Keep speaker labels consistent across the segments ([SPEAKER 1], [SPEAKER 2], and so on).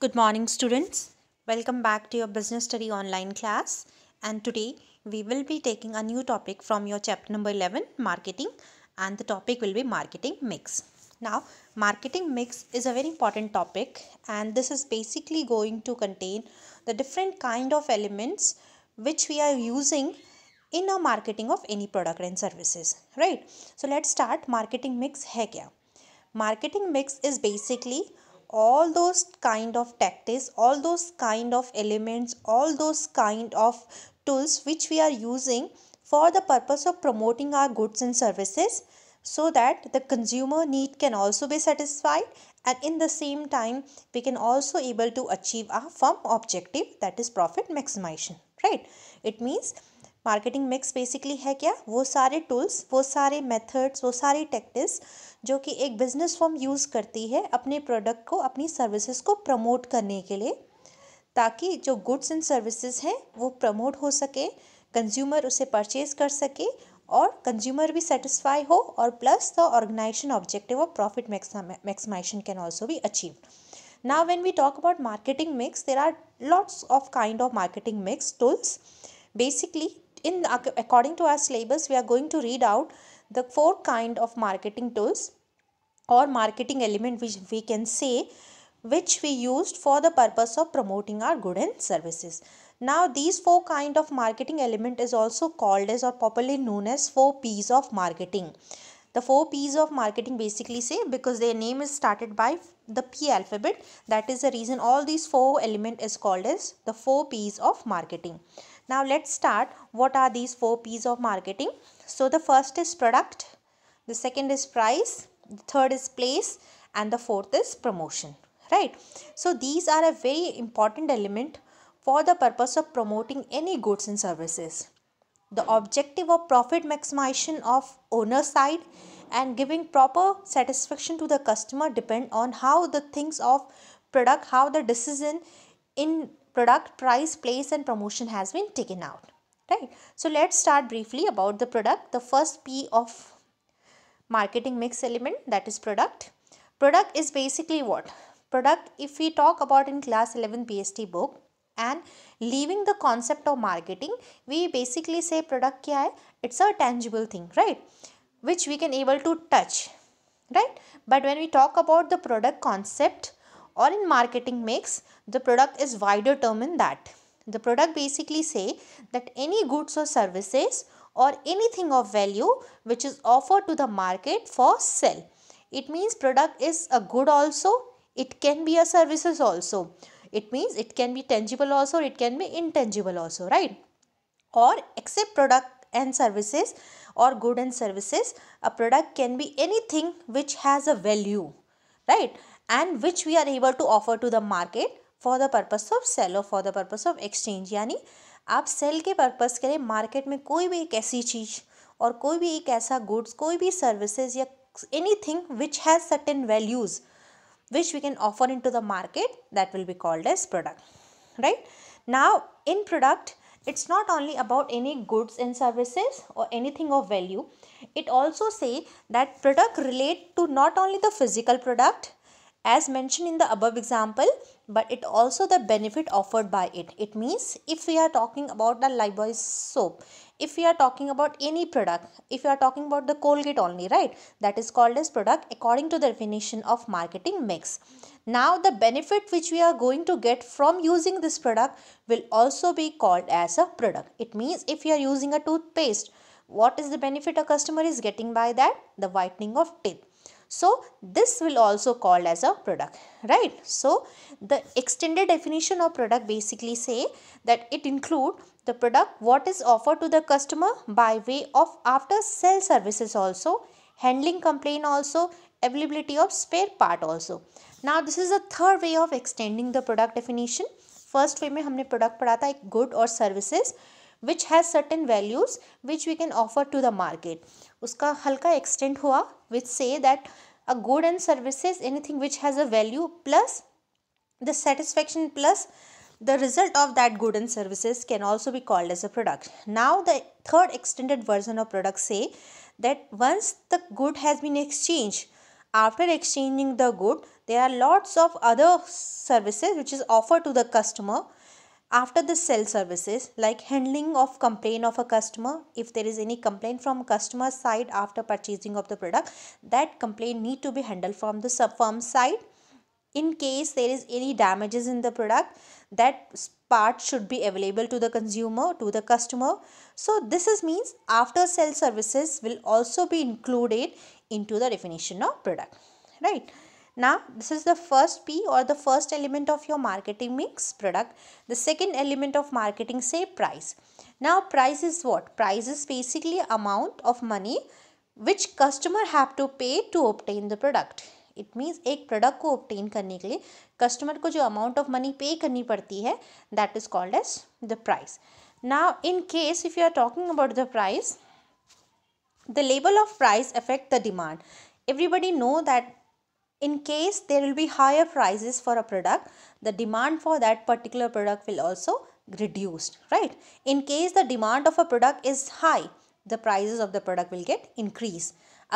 [SPEAKER 1] Good morning students. Welcome back to your business study online class and today we will be taking a new topic from your chapter number 11 marketing and the topic will be marketing mix. Now marketing mix is a very important topic and this is basically going to contain the different kind of elements which we are using in a marketing of any product and services right. So let's start marketing mix है क्या? Marketing mix is basically all those kind of tactics all those kind of elements all those kind of tools which we are using for the purpose of promoting our goods and services so that the consumer need can also be satisfied and in the same time we can also able to achieve our firm objective that is profit maximization right it means marketing mix basically है क्या वो सारे tools वो सारे methods वो सारी tactics जो कि एक बिज़नेस फॉर्म यूज़ करती है अपने प्रोडक्ट को अपनी सर्विसेज को प्रमोट करने के लिए ताकि जो गुड्स एंड सर्विसेज हैं वो प्रमोट हो सके कंज्यूमर उसे परचेज कर सके और कंज्यूमर भी सेटिस्फाई हो और plus the organisation objective of profit maximisation can also भी अचीव ना when we talk about marketing mix there are lots of kind of marketing mix tools basically in uh, according to our syllabus we are going to read out the four kind of marketing tools or marketing element which we can say which we used for the purpose of promoting our good and services. Now these four kind of marketing element is also called as or popularly known as four P's of marketing. The four P's of marketing basically say because their name is started by the P alphabet that is the reason all these four element is called as the four P's of marketing. Now let's start what are these four P's of marketing. So the first is product, the second is price, the third is place and the fourth is promotion, right? So these are a very important element for the purpose of promoting any goods and services. The objective of profit maximization of owner side and giving proper satisfaction to the customer depend on how the things of product, how the decision in product price place and promotion has been taken out right so let's start briefly about the product the first p of marketing mix element that is product product is basically what product if we talk about in class 11 pst book and leaving the concept of marketing we basically say product kya hai it's a tangible thing right which we can able to touch right but when we talk about the product concept or in marketing mix the product is wider term in that the product basically say that any goods or services or anything of value which is offered to the market for sale it means product is a good also it can be a services also it means it can be tangible also it can be intangible also right or except product and services or good and services a product can be anything which has a value right and which we are able to offer to the market for the purpose of sale और for the purpose of exchange यानी आप cell के purpose के लिए market में कोई भी एक ऐसी चीज और कोई भी एक ऐसा गुड्स कोई भी सर्विसेज या anything which has certain values which we can offer in to the market that will be called as product right now in product it's not only about any goods and services और anything of value it also say that product relate to not only the physical product as mention in the above example but it also the benefit offered by it it means if we are talking about the lifebuoy soap if we are talking about any product if we are talking about the colgate only right that is called as product according to the definition of marketing mix now the benefit which we are going to get from using this product will also be called as a product it means if you are using a toothpaste what is the benefit a customer is getting by that the whitening of teeth so, this will also called as a product, right? So, the extended definition of product basically say that it include the product what is offered to the customer by way of after sale services also, handling complaint also, availability of spare part also. Now, this is the third way of extending the product definition. First way में हमने product पढ़ा था एक good और services which has certain values which we can offer to the market Uska halka extent हुआ which say that a good and services anything which has a value plus the satisfaction plus the result of that good and services can also be called as a product now the third extended version of product say that once the good has been exchanged after exchanging the good there are lots of other services which is offered to the customer after the sell services like handling of complaint of a customer if there is any complaint from customer side after purchasing of the product that complaint need to be handled from the sub firm side in case there is any damages in the product that part should be available to the consumer to the customer so this is means after sell services will also be included into the definition of product right now, this is the first P or the first element of your marketing mix product. The second element of marketing say price. Now, price is what? Price is basically amount of money which customer have to pay to obtain the product. It means a product को obtain करने के लिए customer को जो amount of money pay करनी पड़ती है that is called as the price. Now, in case if you are talking about the price, the label of price affect the demand everybody know that in case there will be higher prices for a product the demand for that particular product will also reduced right in case the demand of a product is high the prices of the product will get increase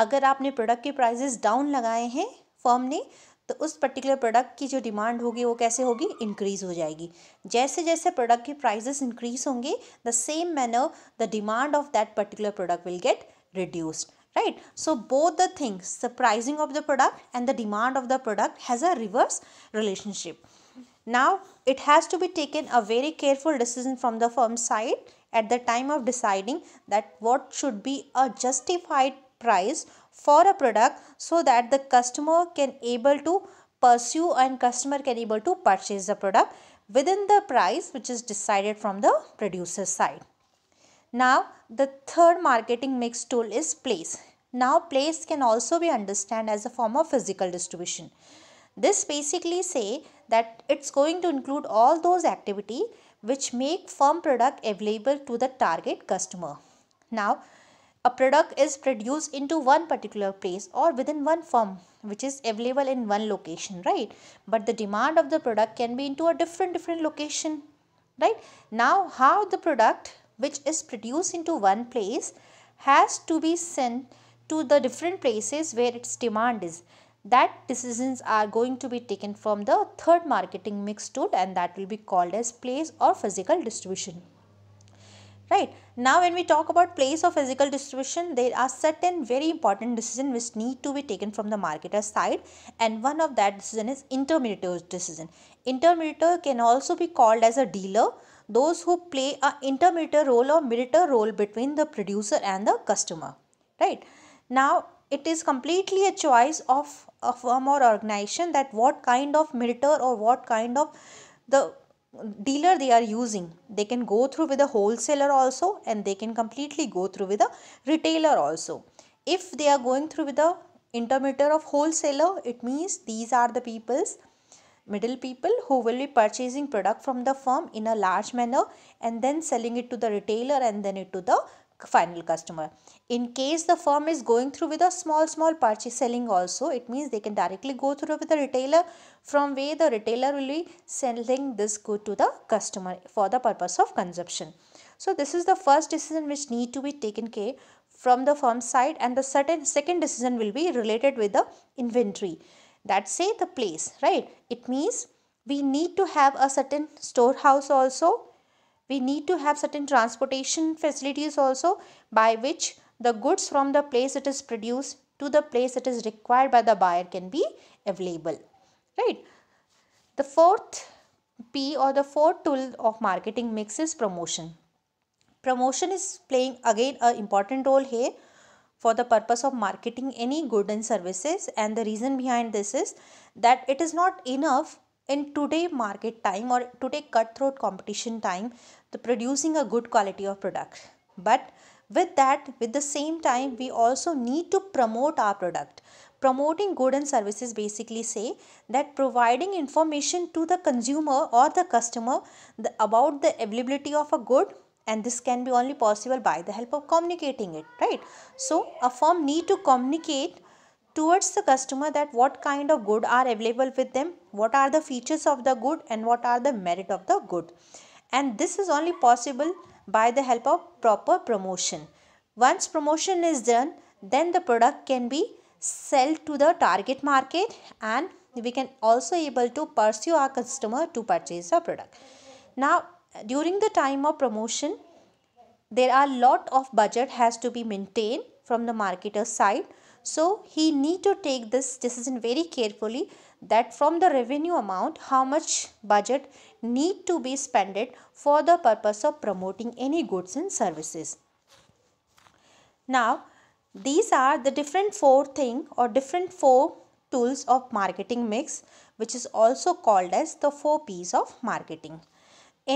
[SPEAKER 1] agar aapne product ke prices down lagaye hain firm ne तो उस particular product की जो demand होगी वो कैसे होगी increase हो जाएगी जैसे जैसे प्रोडक्ट के प्राइजेस इंक्रीज होंगे the same manner the demand of that particular product will get reduced right so both the things the pricing of the product and the demand of the product has a reverse relationship now it has to be taken a very careful decision from the firm side at the time of deciding that what should be a justified price for a product so that the customer can able to pursue and customer can able to purchase the product within the price which is decided from the producer side. Now the third marketing mix tool is place. Now place can also be understood as a form of physical distribution. This basically say that it's going to include all those activity which make firm product available to the target customer. Now a product is produced into one particular place or within one firm which is available in one location right but the demand of the product can be into a different different location right now how the product which is produced into one place has to be sent to the different places where its demand is that decisions are going to be taken from the third marketing mix tool and that will be called as place or physical distribution right now when we talk about place or physical distribution there are certain very important decisions which need to be taken from the marketer side and one of that decision is intermediator decision intermediator can also be called as a dealer those who play a intermediator role or mediator role between the producer and the customer right now, it is completely a choice of a firm or organization that what kind of milter or what kind of the dealer they are using. They can go through with a wholesaler also and they can completely go through with a retailer also. If they are going through with a intermitter of wholesaler, it means these are the people's middle people who will be purchasing product from the firm in a large manner and then selling it to the retailer and then it to the final customer. In case the firm is going through with a small small purchase selling also it means they can directly go through with the retailer from where the retailer will be selling this good to the customer for the purpose of consumption. So this is the first decision which need to be taken care from the firm side and the certain second decision will be related with the inventory that say the place right it means we need to have a certain storehouse also we need to have certain transportation facilities also by which the goods from the place it is produced to the place it is required by the buyer can be available right the fourth p or the fourth tool of marketing mix is promotion promotion is playing again a important role here for the purpose of marketing any good and services and the reason behind this is that it is not enough in today market time or today cutthroat competition time the producing a good quality of product but with that with the same time we also need to promote our product promoting goods and services basically say that providing information to the consumer or the customer the, about the availability of a good and this can be only possible by the help of communicating it right so a firm need to communicate towards the customer that what kind of good are available with them what are the features of the good and what are the merit of the good and this is only possible by the help of proper promotion once promotion is done then the product can be sell to the target market and we can also able to pursue our customer to purchase a product now during the time of promotion there are lot of budget has to be maintained from the marketer side so he need to take this decision very carefully that from the revenue amount how much budget need to be spent for the purpose of promoting any goods and services. Now these are the different four thing or different four tools of marketing mix which is also called as the four P's of marketing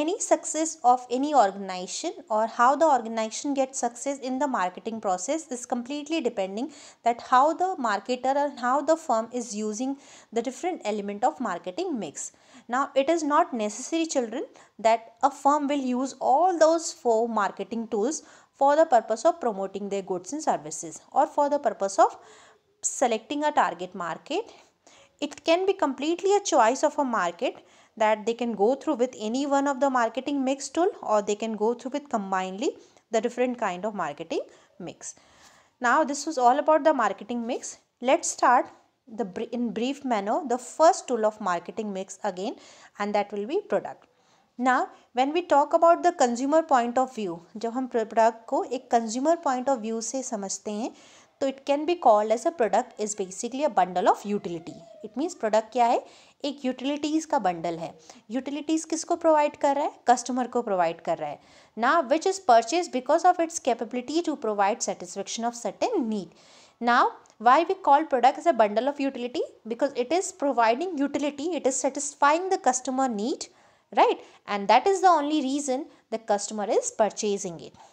[SPEAKER 1] any success of any organization or how the organization gets success in the marketing process is completely depending that how the marketer and how the firm is using the different element of marketing mix now it is not necessary children that a firm will use all those four marketing tools for the purpose of promoting their goods and services or for the purpose of selecting a target market it can be completely a choice of a market that they can go through with any one of the marketing mix tool or they can go through with combinedly the different kind of marketing mix. Now this was all about the marketing mix. Let's start the in brief manner the first tool of marketing mix again and that will be product. now when we talk about the consumer point of view जब हम product को एक consumer point of view से समझते हैं तो it can be called as a product is basically a bundle of utility it means product क्या है एक यूटिलिटीज़ का बंडल है यूटिलिटीज़ किसको प्रोवाइड कर रहा है कस्टमर को प्रोवाइड कर रहा है ना which is purchase because of its capability to provide satisfaction of certain need now why we call product as a bundle of utility because it is providing utility it is satisfying the customer need right and that is the only reason the customer is purchasing it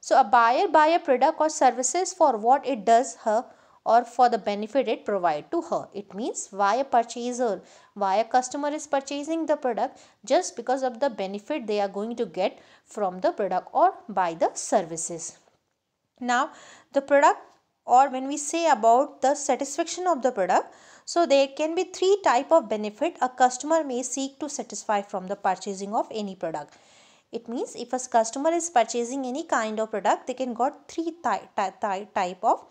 [SPEAKER 1] so a buyer buy a product or services for what it does her or for the benefit it provide to her. It means why a purchaser, why a customer is purchasing the product just because of the benefit they are going to get from the product or by the services. Now the product or when we say about the satisfaction of the product, so there can be three type of benefit a customer may seek to satisfy from the purchasing of any product. It means if a customer is purchasing any kind of product, they can got three type of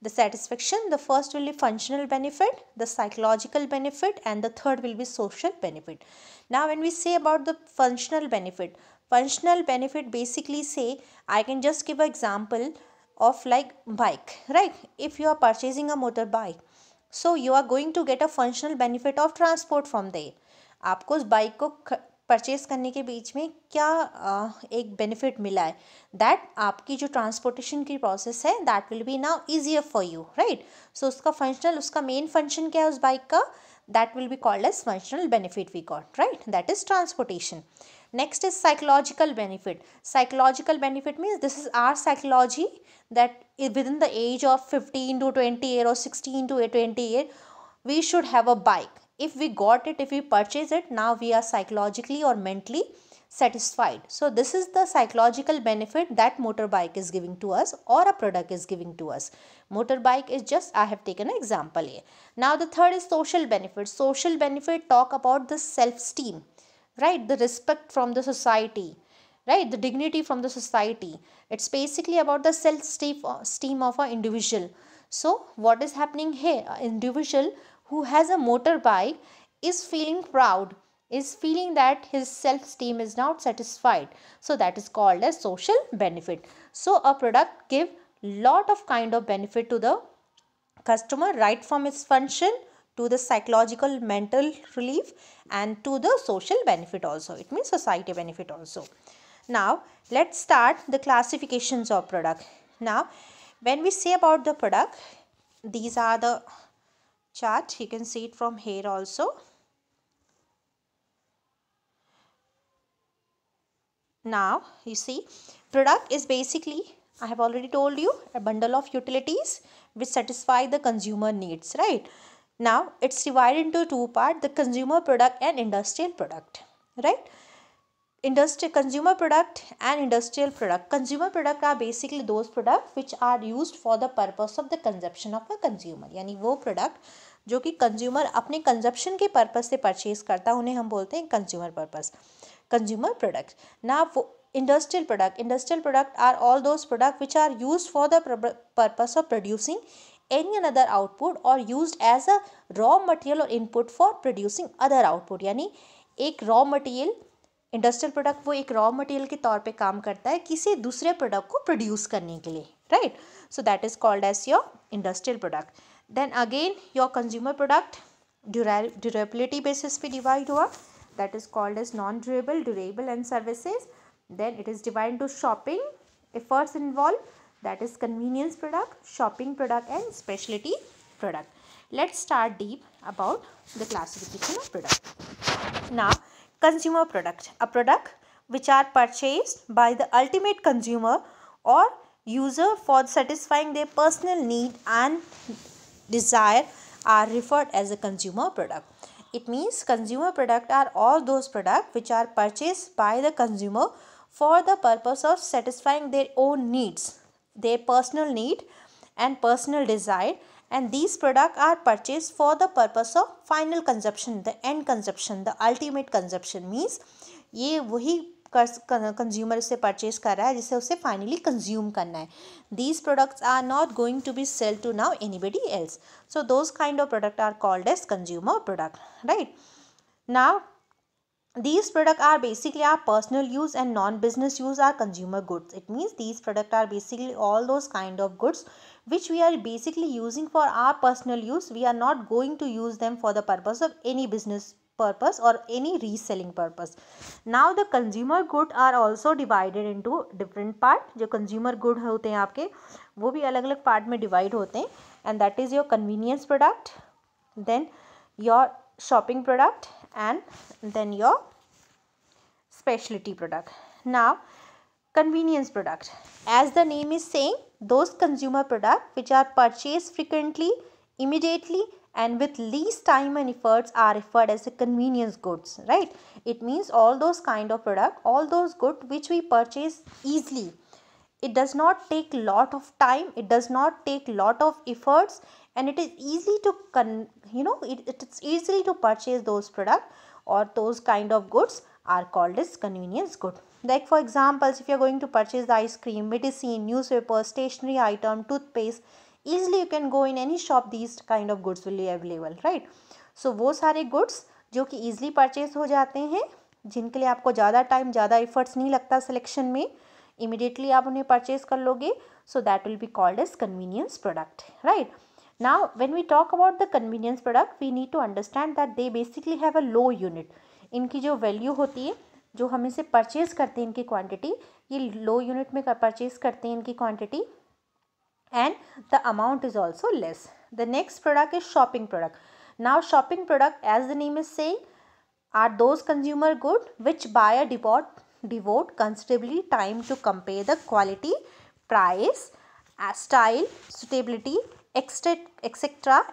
[SPEAKER 1] the satisfaction. The first will be functional benefit, the psychological benefit and the third will be social benefit. Now when we say about the functional benefit, functional benefit basically say I can just give an example of like bike, right? If you are purchasing a motorbike, so you are going to get a functional benefit of transport from there. आपको उस bike को purchase करने के बीच में क्या एक benefit मिला है दैट आपकी जो ट्रांसपोर्टेशन की प्रोसेस है that will be now easier for you right so उसका फंक्शनल उसका मेन फंक्शन क्या है उस बाइक का that will be called as functional benefit we got right that is transportation next next psychological benefit benefit this is our psychology that is within the age of fifteen to twenty 20 और sixteen to a twenty year we should have a bike if we got it if we purchase it now we are psychologically or mentally satisfied so this is the psychological benefit that motorbike is giving to us or a product is giving to us motorbike is just i have taken an example here now the third is social benefit social benefit talk about the self-esteem right the respect from the society right the dignity from the society it's basically about the self-esteem uh, of an individual so what is happening here individual who has a motorbike is feeling proud, is feeling that his self esteem is not satisfied. So that is called as social benefit. So a product give lot of kind of benefit to the customer right from its function to the psychological mental relief and to the social benefit also it means society benefit also now let's start the classifications of product now when we say about the product these are the chart you can see it from here also now you see product is basically I have already told you a bundle of utilities which satisfy the consumer needs right now it's divided into two part the consumer product and industrial product right industrial consumer product and industrial product consumer product are basically those products which are used for the purpose of the consumption of a consumer yani wo product जो कि consumer अपने consumption के purpose से purchase करता है उन्हें हम बोलते हैं कंज्यूमर पर्पज कंज्यूमर प्रोडक्ट ना वो industrial product industrial product are all those product which are use for the purpose of producing any other output और use as a raw material और input for producing other output यानी एक raw material industrial product वो एक raw material के तौर पे काम करता है किसी दूसरे प्रोडक्ट को प्रोड्यूस करने के लिए right so that is called as your industrial product Then again, your consumer product durability basis we divide That is called as non-durable, durable, and services. Then it is divided to shopping efforts involved that is convenience product shopping product and specialty product let's start deep about the classification of product now consumer product a product which are purchased by the ultimate consumer or user for satisfying their personal need and desire are referred as a consumer product. It means consumer product are all those products which are purchased by the consumer for the purpose of satisfying their own needs, their personal need and personal desire and these products are purchased for the purpose of final consumption, the end consumption, the ultimate consumption means ये वही consumer उससे purchase कर रहा है जिसे उसे finally consume करना है these products are not going to be sell to now anybody else so those kind of product are called as consumer product right now these products are basically our personal use and non-business use are consumer goods it means these products are basically all those kind of goods which we are basically using for our personal use we are not going to use them for the purpose of any business purpose और any reselling purpose now the consumer good are also divided into different part जो consumer good होते हैं आपके वो भी अलग अलग part में डिवाइड होते हैं and that is your convenience product then your shopping product and then your speciality product now convenience product as the name is same those consumer product which are purchase frequently immediately and with least time and efforts are referred as the convenience goods right it means all those kind of product all those good which we purchase easily it does not take lot of time it does not take lot of efforts and it is easy to con you know it, it's easily to purchase those product or those kind of goods are called as convenience good like for examples if you are going to purchase the ice cream medicine newspaper stationery item toothpaste you you can go in any shop kind kind goods goods will available right so वो सारे goods जो कि easily purchase हो जाते हैं जिनके लिए आपको ज़्यादा टाइम ज़्यादा एफर्ट्स नहीं लगता selection में इमिडिएटली आप उन्हें परचेज कर लोगे so that will be called as convenience product right now when we talk about the convenience product we need to understand that they basically have a low unit इनकी जो value होती है जो हम इसे परचेज़ करते हैं इनकी क्वांटिटी ये लो यूनिट में परचेज़ करते हैं इनकी quantity and the amount is also less. The next product is shopping product. Now shopping product as the name is saying are those consumer good which buyer devote, devote considerably time to compare the quality, price, uh, style, suitability, etc.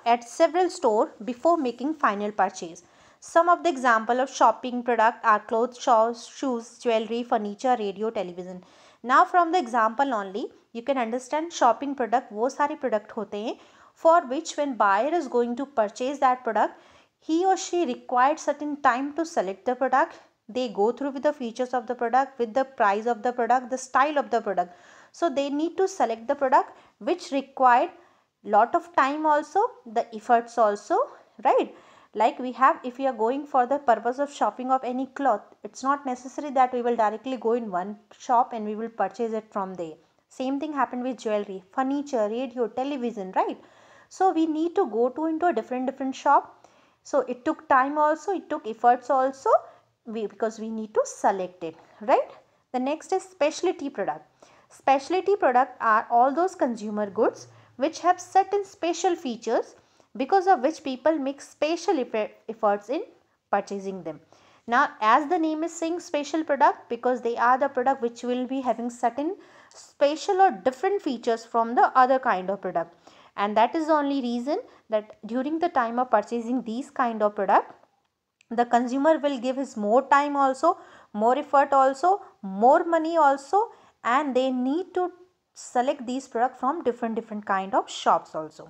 [SPEAKER 1] at several store before making final purchase. Some of the example of shopping product are clothes, shoes, shoes, jewelry, furniture, radio, television. Now from the example only, you can understand shopping product वो सारे product होते for which when buyer is going to purchase that product he or she required certain time to select the product they go through with the features of the product with the price of the product the style of the product so they need to select the product which required lot of time also the efforts also right like we have if we are going for the purpose of shopping of any cloth it's not necessary that we will directly go in one shop and we will purchase it from there same thing happened with jewelry, furniture, radio, television, right? So we need to go to into a different different shop. So it took time also, it took efforts also we, because we need to select it, right? The next is specialty product. Specialty product are all those consumer goods which have certain special features because of which people make special efforts in purchasing them. Now as the name is saying special product because they are the product which will be having certain special or different features from the other kind of product and that is the only reason that during the time of purchasing these kind of product the consumer will give his more time also more effort also more money also and they need to select these product from different different kind of shops also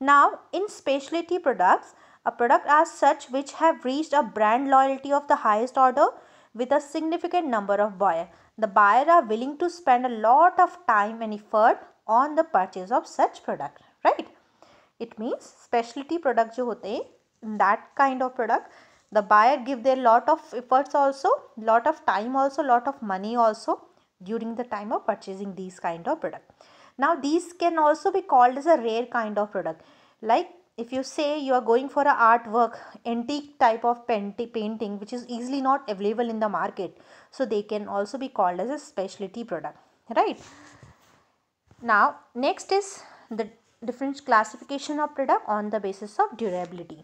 [SPEAKER 1] now in specialty products a product as such which have reached a brand loyalty of the highest order with a significant number of buyers the buyer are willing to spend a lot of time and effort on the purchase of such product right it means specialty product जो होते in that kind of product the buyer give their lot of efforts also lot of time also lot of money also during the time of purchasing these kind of product now these can also be called as a rare kind of product like if you say you are going for a artwork antique type of painting which is easily not available in the market so they can also be called as a specialty product right now next is the different classification of product on the basis of durability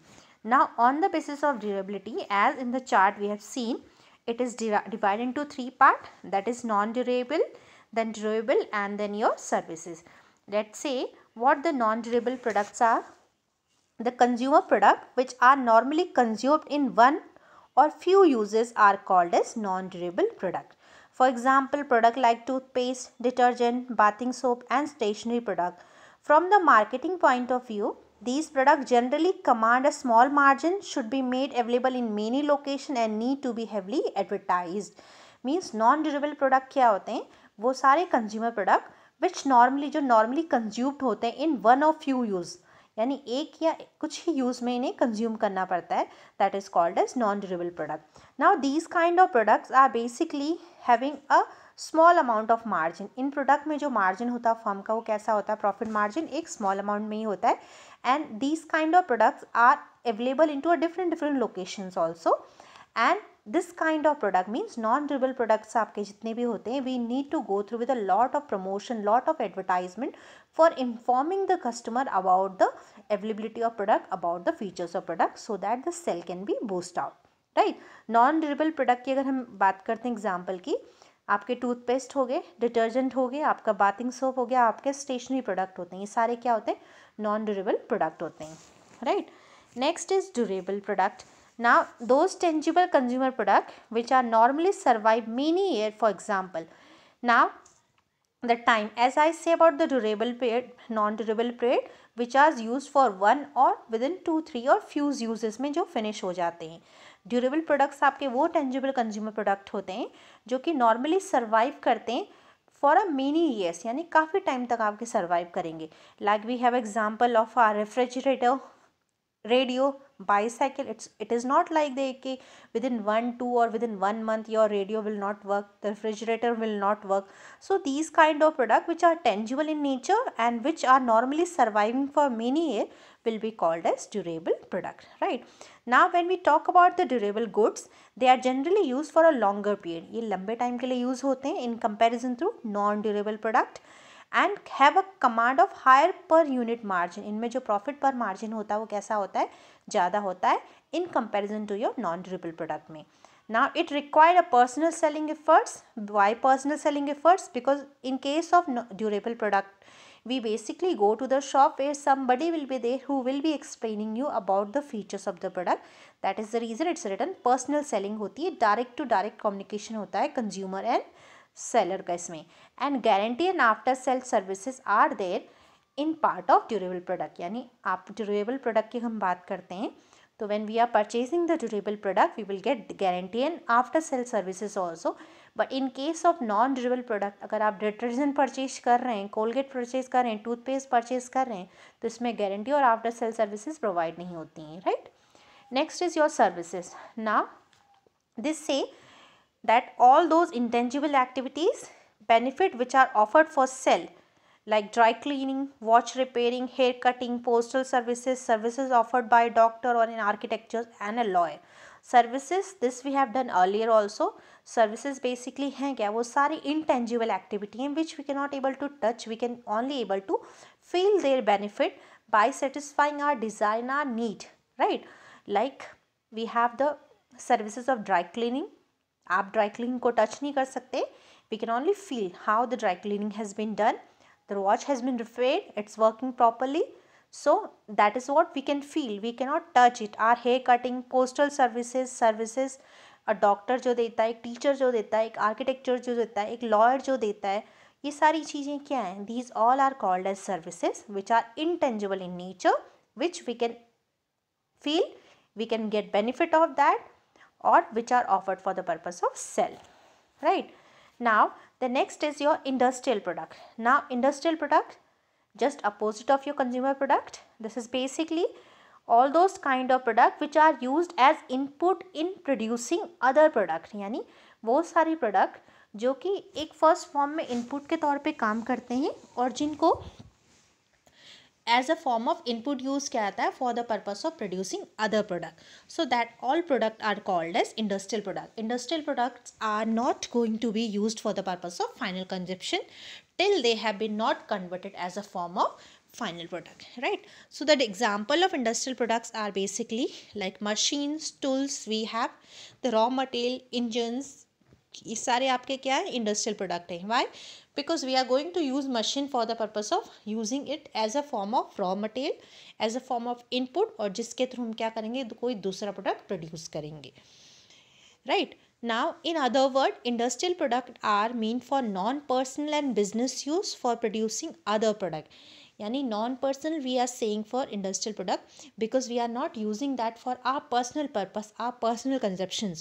[SPEAKER 1] now on the basis of durability as in the chart we have seen it is divided into three part that is non-durable then durable and then your services let's say what the non-durable products are the consumer product which are normally consumed in one or few uses are called as non-durable product. For example, product like toothpaste, detergent, bathing soap and stationery product. From the marketing point of view, these products generally command a small margin, should be made available in many location and need to be heavily advertised. Means non-durable product क्या होते हैं वो सारे consumer product which normally जो normally consumed होते हैं in one or few use यानी एक या कुछ ही यूज़ में इन्हें कंज्यूम करना पड़ता है that is called as non durable product now these kind of products are basically having a small amount of margin in product में जो मार्जिन होता है फर्म का वो कैसा होता है प्रॉफिट मार्जिन एक स्मॉल अमाउंट में ही होता है and these kind of products are available in to a different different locations also and this kind of product means non durable products आपके जितने भी होते हैं we need to go through with a lot of promotion lot of advertisement for informing the customer about the availability of product about the features of product so that the sale can be boost out right non durable product की अगर हम बात करते हैं example की आपके toothpaste हो गए डिटर्जेंट हो गए आपका बाथिंग सोप हो गया आपके स्टेशनरी प्रोडक्ट होते हैं ये सारे क्या होते हैं नॉन ड्यूरेबल प्रोडक्ट होते हैं right next is durable product Now those tangible consumer product which are normally survive many year for example. Now the time as I say about the durable period, non-durable period which are used for one और within two, three और few uses में जो finish हो जाते हैं durable products आपके वो tangible consumer product होते हैं जो कि नॉर्मली सर्वाइव करते हैं फॉर अ मेनी ईयर्स यानी काफ़ी टाइम तक आपके सर्वाइव करेंगे like we have example of or refrigerator radio bicycle it's it is not like they okay, within one two or within one month your radio will not work the refrigerator will not work so these kind of product which are tangible in nature and which are normally surviving for many years will be called as durable product right now when we talk about the durable goods they are generally used for a longer period ye lambe time ke liye use hote in comparison to non durable product and have a command of higher per unit margin इनमें जो profit पर margin होता है वो कैसा होता है ज़्यादा होता है in comparison to your non durable product में now it required a personal selling efforts why personal selling efforts because in case of durable product we basically go to the shop where somebody will be there who will be explaining you about the features of the product that is the reason it's written personal selling होती है direct to direct communication होता है consumer and seller का इसमें and guarantee and after sale services are there in part of durable product यानी आप durable product की हम बात करते हैं तो when we are purchasing the durable product we will get guarantee and after sale services also but in case of non durable product अगर आप डिटर्जेंट परचेज कर रहे हैं कोलगेट परचेज कर रहे हैं टूथपेस्ट परचेज कर रहे हैं तो इसमें गारंटी और आफ्टर सेल सर्विसेज प्रोवाइड नहीं होती हैं right next is your services ना दिस से that all those intangible activities benefit which are offered for sale like dry cleaning, watch repairing, hair cutting, postal services, services offered by a doctor or an architecture and a lawyer. Services, this we have done earlier also. Services basically हैं क्या वो सारी intangible activity in which we cannot able to touch, we can only able to feel their benefit by satisfying our desire and our need, right? Like we have the services of dry cleaning, आप dry cleaning को touch नहीं कर सकते we can only feel how the dry cleaning has been done the watch has been repaired it's working properly so that is what we can feel we can not touch it or hair cutting postal services services a doctor जो देता है एक teacher जो देता है एक architecture जो देता है एक लॉयर जो देता है ये सारी चीज़ें क्या हैं these all are called as services which are intangible in nature which we can feel we can get benefit of that or which are offered for the purpose of sell right now the next is your industrial product now industrial product just opposite of your consumer product this is basically all those kind of product which are used as input in producing other product yani wo सारे product जो कि एक first form में input के तौर पे काम करते हैं और जिनको as a form of input use किया for the purpose of producing other product. So that all product are called as industrial product. Industrial products are not going to be used for the purpose of final consumption till they have been not converted as a form of final product right so that example of industrial products are basically like machines tools we have the raw material engines ये सारे आपके क्या है industrial product हैं why because we are going to use machine for the purpose of using it as a form of raw material as a form of input और जिसके थ्रू हम क्या करेंगे कोई दूसरा प्रोडक्ट प्रोड्यूस करेंगे right right? In other other industrial product are mean for non personal and business use for producing other product यानी non personal we are saying for industrial product because we are not using that for or personal purpose or personal consumption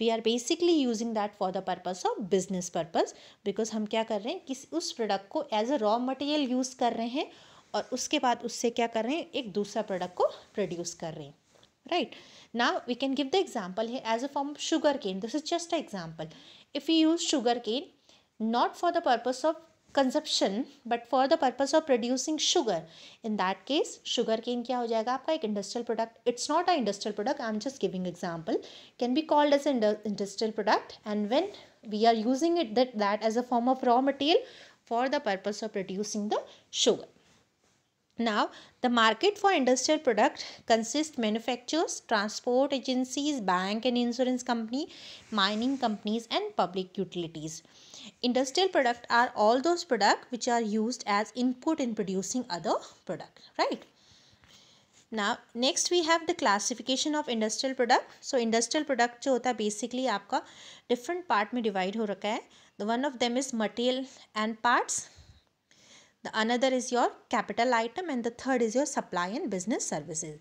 [SPEAKER 1] we are basically using that for the purpose of business purpose because हम क्या कर रहे हैं किसी उस product को as a raw material use कर रहे हैं और उसके बाद उससे क्या कर रहे हैं एक दूसरा प्रोडक्ट को प्रोड्यूस कर रहे हैं राइट ना we can give the example है as a form of sugar cane this is just a example if you use sugar cane not for the purpose of consumption but for the purpose of producing sugar in that case sugar cane क्या हो जाएगा आपका एक industrial product it's not a industrial product I am just giving example can be called as industrial product and when we are using it that that as a form of raw material for the purpose of producing the sugar. Now, the market for industrial product consists manufacturers, transport agencies, bank and insurance company, mining companies and public utilities. Industrial product are all those product which are used as input in producing other product, right? Now, next we have the classification of industrial product. So, industrial product जो होता basically आपका different part में divide हो रखा है. The one of them is material and parts. the another is your capital item and the third is your supply and business services.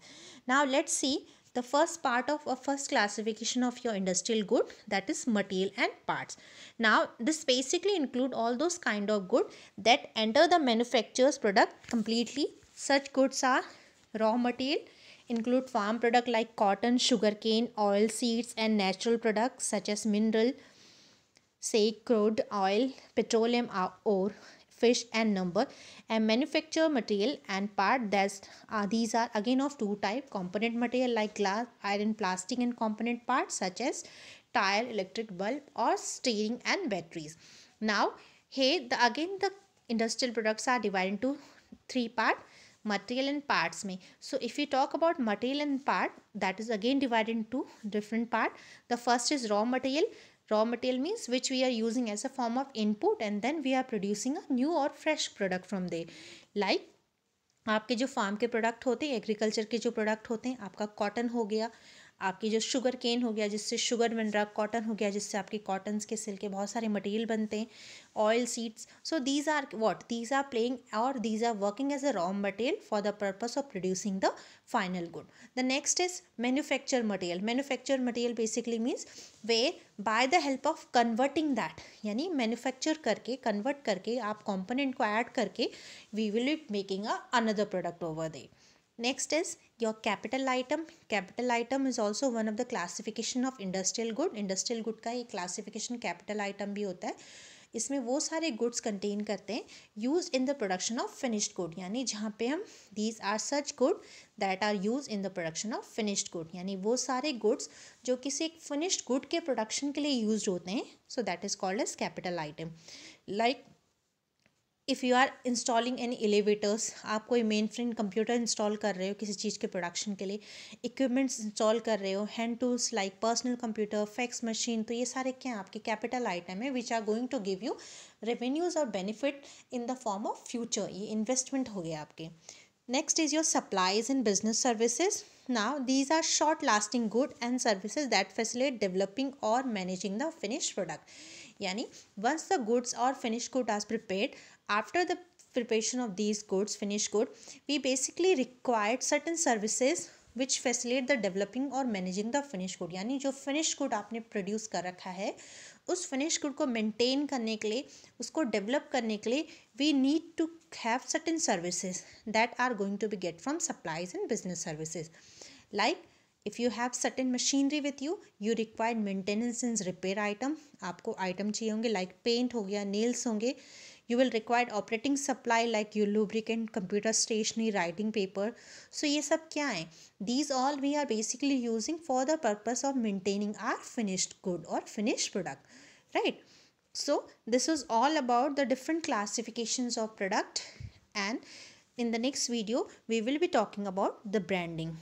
[SPEAKER 1] Now let's see the first part of a uh, first classification of your industrial good that is material and parts. Now this basically include all those kind of good that enter the manufacturer's product completely. Such goods are raw material include farm product like cotton, sugarcane, oil seeds and natural products such as mineral, say crude oil, petroleum or fish and number and manufacture material and part that uh, these are again of two type component material like glass iron plastic and component parts such as tire electric bulb or steering and batteries now here the again the industrial products are divided into three part material and parts may so if we talk about material and part that is again divided into different part the first is raw material raw material means which we are using as a form of input and then we are producing a new or fresh product from there like आपके जो farm के product होते हैं agriculture के जो product होते हैं आपका कॉटन हो गया आपकी जो शुगर केन हो गया जिससे शुगर बन रहा कॉटन हो गया जिससे आपके कॉटन्स के सिल के बहुत सारे मटेरियल बनते हैं oil seeds so these are what these are playing और these are working as a raw material for the purpose of producing the final good the next is manufacture material manufacture material basically means way by the help of converting that यानी manufacture करके convert करके आप component को add करके we will be making a another product over the next is your capital item capital item is also one of the classification of industrial good Industrial good का एक classification capital item भी होता है इसमें वो सारे goods contain करते हैं use in the production of finished good यानी जहाँ पे हम these are such good that are use in the production of finished good यानी वो सारे गुड्स जो किसी एक फिनिश्ड गुड के प्रोडक्शन के लिए यूज होते हैं so that is called as capital item like if you are installing an elevators आप कोई मेन फ्रेम कंप्यूटर इंस्टॉल कर रहे हो किसी चीज़ के प्रोडक्शन के लिए इक्विपमेंट्स इंस्टॉल कर रहे हो hand tools like personal computer fax machine तो ये सारे क्या आपके कैपिटल आइटम है which are going to give you revenues और benefit in the form of future ये इन्वेस्टमेंट हो गया आपके next is your supplies in business services Now these are short lasting good and services that facilitate developing or managing the finished product. Yani once the goods or finished good are prepared, after the preparation of these goods, finished good, we basically required certain services which facilitate the developing और managing the finish good यानी जो finish good आपने produce कर रखा है उस finish good को maintain करने के लिए उसको डेवलप करने के लिए we need to have certain services that are going to be get from supplies and business services like if you have certain machinery with you you require maintenance and repair item आपको item like paint हो गया nails you will require operating supply like your lubricant computer stationery writing paper so ये सब these all we are basically using for the purpose of maintaining our finished good or finished product right so this is all about the different classifications of product and in the next video we will be talking about the branding